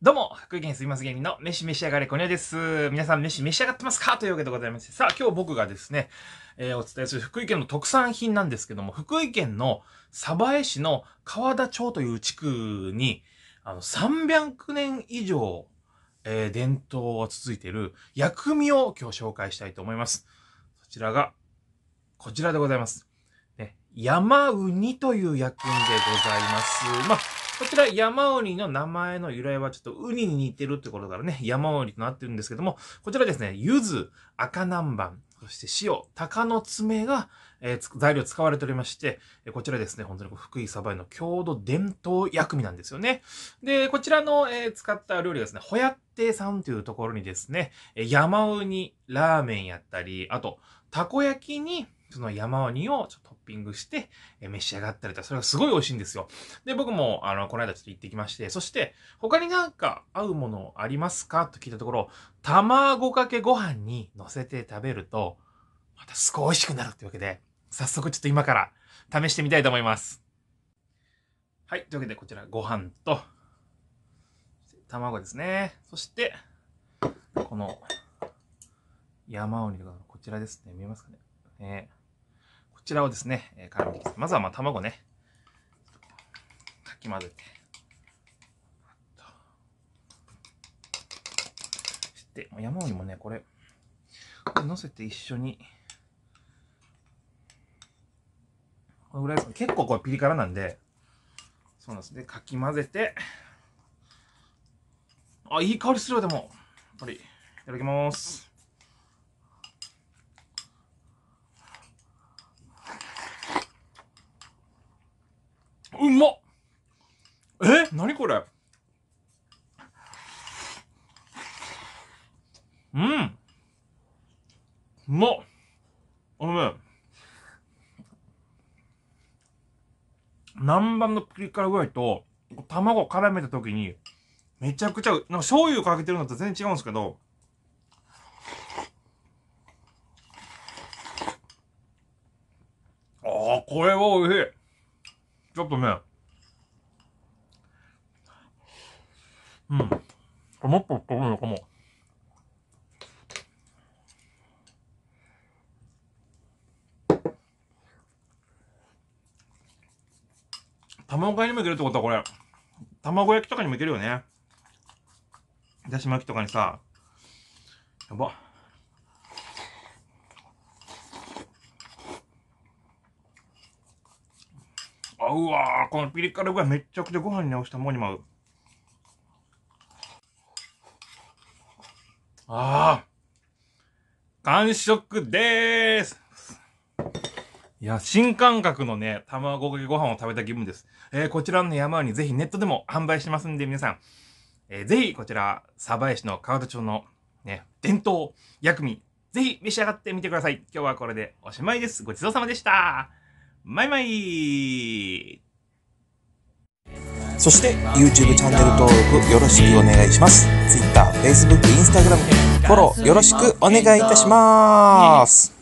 どうも、福井県すみます芸人の飯召し上がれこにゃです。皆さん飯召し上がってますかというわけでございまして、さあ今日僕がですね、えー、お伝えする福井県の特産品なんですけども、福井県の鯖江市の川田町という地区に、あの、300年以上、えー、伝統を続いている薬味を今日紹介したいと思います。そちらが、こちらでございます。ね、山うにという薬味でございます。まあこちら山鬼の名前の由来はちょっとウニに似てるってことからね、山鬼となってるんですけども、こちらですね、柚子、赤南蛮、そして塩、鷹の爪が、えー、材料使われておりまして、えこちらですね、本当に福井サバイの郷土伝統薬味なんですよね。で、こちらの、えー、使った料理がですね、ホヤッテさんというところにですね、山ウラーメンやったり、あと、たこ焼きにその山鬼をちょっとトッピングして、え召し上がったりとか、それがすごい美味しいんですよ。で、僕も、あの、この間ちょっと行ってきまして、そして、他になんか合うものありますかと聞いたところ、卵かけご飯に乗せて食べると、またすごい美味しくなるってわけで、早速ちょっと今から試してみたいと思います。はい。というわけで、こちらご飯と、卵ですね。そして、この、山鬼とかこちらですね。見えますかね。えーちらをですね、え絡めていきます。まずはまあ卵ね、かき混ぜて。そして、山にもね、これ、これ乗せて一緒に。これぐらいです結構これピリ辛なんで、そうなんですね。かき混ぜて、あ、いい香りするよ、でも。やっぱり。いただきます。え何これうんうまっあのね南蛮のピリ辛具合と卵絡めた時にめちゃくちゃなんか醤油かけてるのと全然違うんですけどああこれは美味しいちょっとねうん。もっと太ぶのかも。卵焼きにもいけるってことはこれ、卵焼きとかにもいけるよね。だし巻きとかにさ、やば。あ、うわー、このピリ辛具合めっちゃくちゃご飯に直したもんにも合う。ああ。完食でーす。いや、新感覚のね、卵かけご飯を食べた気分です。えー、こちらの山にぜひネットでも販売してますんで、皆さん、えー、ぜひこちら、鯖江市の川田町のね、伝統薬味、ぜひ召し上がってみてください。今日はこれでおしまいです。ごちそうさまでした。バイバイそして YouTube チャンネル登録よろしくお願いします Twitter、Facebook、Instagram フォローよろしくお願いいたします